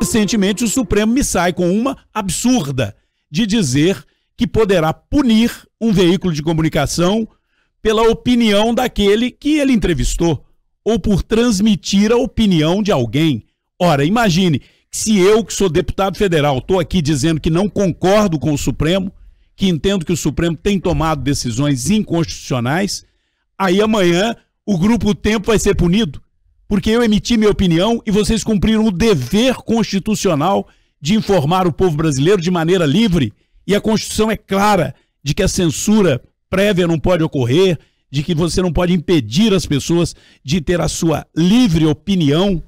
Recentemente, o Supremo me sai com uma absurda de dizer que poderá punir um veículo de comunicação pela opinião daquele que ele entrevistou ou por transmitir a opinião de alguém. Ora, imagine se eu, que sou deputado federal, estou aqui dizendo que não concordo com o Supremo, que entendo que o Supremo tem tomado decisões inconstitucionais, aí amanhã o grupo Tempo vai ser punido porque eu emiti minha opinião e vocês cumpriram o dever constitucional de informar o povo brasileiro de maneira livre. E a Constituição é clara de que a censura prévia não pode ocorrer, de que você não pode impedir as pessoas de ter a sua livre opinião.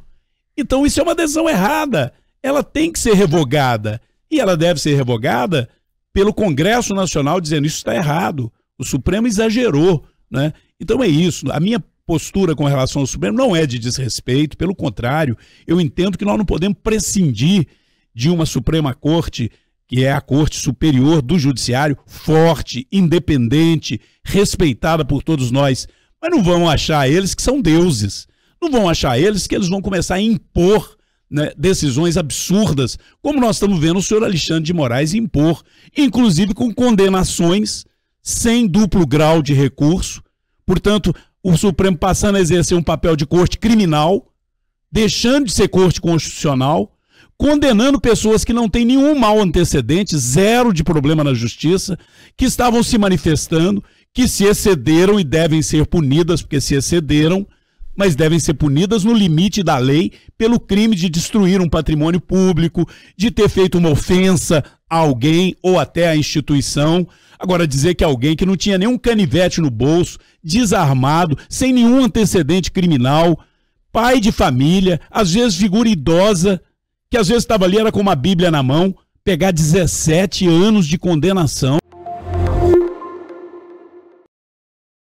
Então isso é uma decisão errada. Ela tem que ser revogada. E ela deve ser revogada pelo Congresso Nacional dizendo isso está errado. O Supremo exagerou, né? Então é isso. A minha postura com relação ao Supremo não é de desrespeito, pelo contrário, eu entendo que nós não podemos prescindir de uma Suprema Corte, que é a Corte Superior do Judiciário, forte, independente, respeitada por todos nós. Mas não vão achar eles que são deuses. Não vão achar eles que eles vão começar a impor né, decisões absurdas, como nós estamos vendo o senhor Alexandre de Moraes impor, inclusive com condenações sem duplo grau de recurso. Portanto, o Supremo passando a exercer um papel de corte criminal, deixando de ser corte constitucional, condenando pessoas que não têm nenhum mal antecedente, zero de problema na justiça, que estavam se manifestando, que se excederam e devem ser punidas, porque se excederam, mas devem ser punidas no limite da lei pelo crime de destruir um patrimônio público, de ter feito uma ofensa a alguém ou até à instituição Agora, dizer que alguém que não tinha nenhum canivete no bolso, desarmado, sem nenhum antecedente criminal, pai de família, às vezes figura idosa, que às vezes estava ali, era com uma Bíblia na mão, pegar 17 anos de condenação.